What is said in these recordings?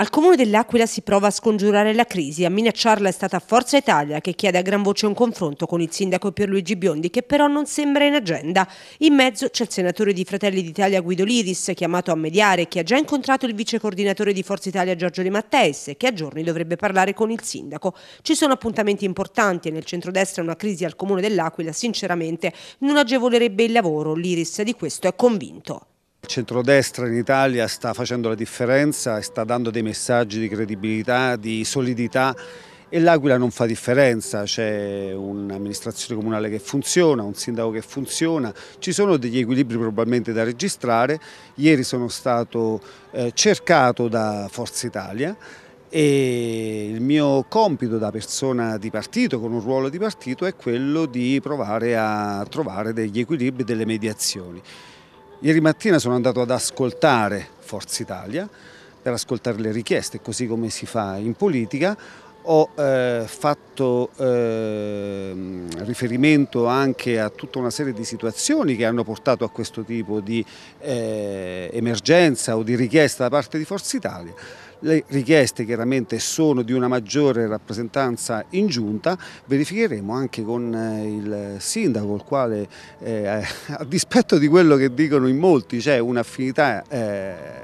Al comune dell'Aquila si prova a scongiurare la crisi, a minacciarla è stata Forza Italia che chiede a gran voce un confronto con il sindaco Pierluigi Biondi che però non sembra in agenda. In mezzo c'è il senatore di Fratelli d'Italia Guido Liris chiamato a mediare che ha già incontrato il vice coordinatore di Forza Italia Giorgio De Matteis che a giorni dovrebbe parlare con il sindaco. Ci sono appuntamenti importanti e nel centrodestra una crisi al comune dell'Aquila sinceramente non agevolerebbe il lavoro, Liris di questo è convinto. Il centrodestra in Italia sta facendo la differenza sta dando dei messaggi di credibilità, di solidità e l'Aquila non fa differenza, c'è un'amministrazione comunale che funziona, un sindaco che funziona, ci sono degli equilibri probabilmente da registrare, ieri sono stato eh, cercato da Forza Italia e il mio compito da persona di partito, con un ruolo di partito, è quello di provare a trovare degli equilibri, delle mediazioni. Ieri mattina sono andato ad ascoltare Forza Italia per ascoltare le richieste, così come si fa in politica. Ho eh, fatto eh, riferimento anche a tutta una serie di situazioni che hanno portato a questo tipo di eh, emergenza o di richiesta da parte di Forza Italia. Le richieste chiaramente sono di una maggiore rappresentanza in giunta, verificheremo anche con eh, il sindaco, il quale eh, a dispetto di quello che dicono in molti c'è un'affinità eh,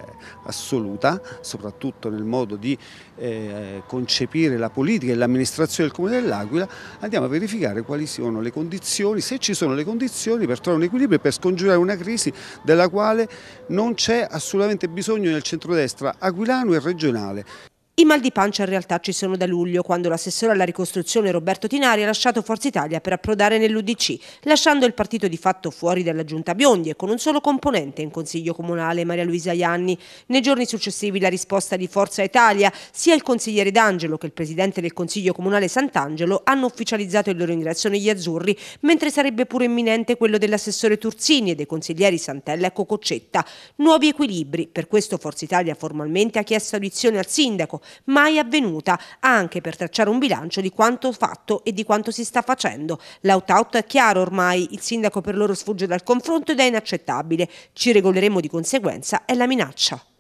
assoluta, soprattutto nel modo di eh, concepire la politica e l'amministrazione del Comune dell'Aquila, andiamo a verificare quali sono le condizioni, se ci sono le condizioni per trovare un equilibrio e per scongiurare una crisi della quale non c'è assolutamente bisogno nel centrodestra aquilano e regionale. I mal di pancia in realtà ci sono da luglio, quando l'assessore alla ricostruzione Roberto Tinari ha lasciato Forza Italia per approdare nell'Udc, lasciando il partito di fatto fuori dalla giunta Biondi e con un solo componente in consiglio comunale, Maria Luisa Ianni. Nei giorni successivi la risposta di Forza Italia, sia il consigliere D'Angelo che il presidente del consiglio comunale Sant'Angelo hanno ufficializzato il loro ingresso negli azzurri, mentre sarebbe pure imminente quello dell'assessore Turzini e dei consiglieri Santella e Cococcetta. Nuovi equilibri, per questo Forza Italia formalmente ha chiesto audizione al sindaco mai avvenuta, anche per tracciare un bilancio di quanto fatto e di quanto si sta facendo. L'out-out è chiaro ormai, il sindaco per loro sfugge dal confronto ed è inaccettabile. Ci regoleremo di conseguenza, è la minaccia.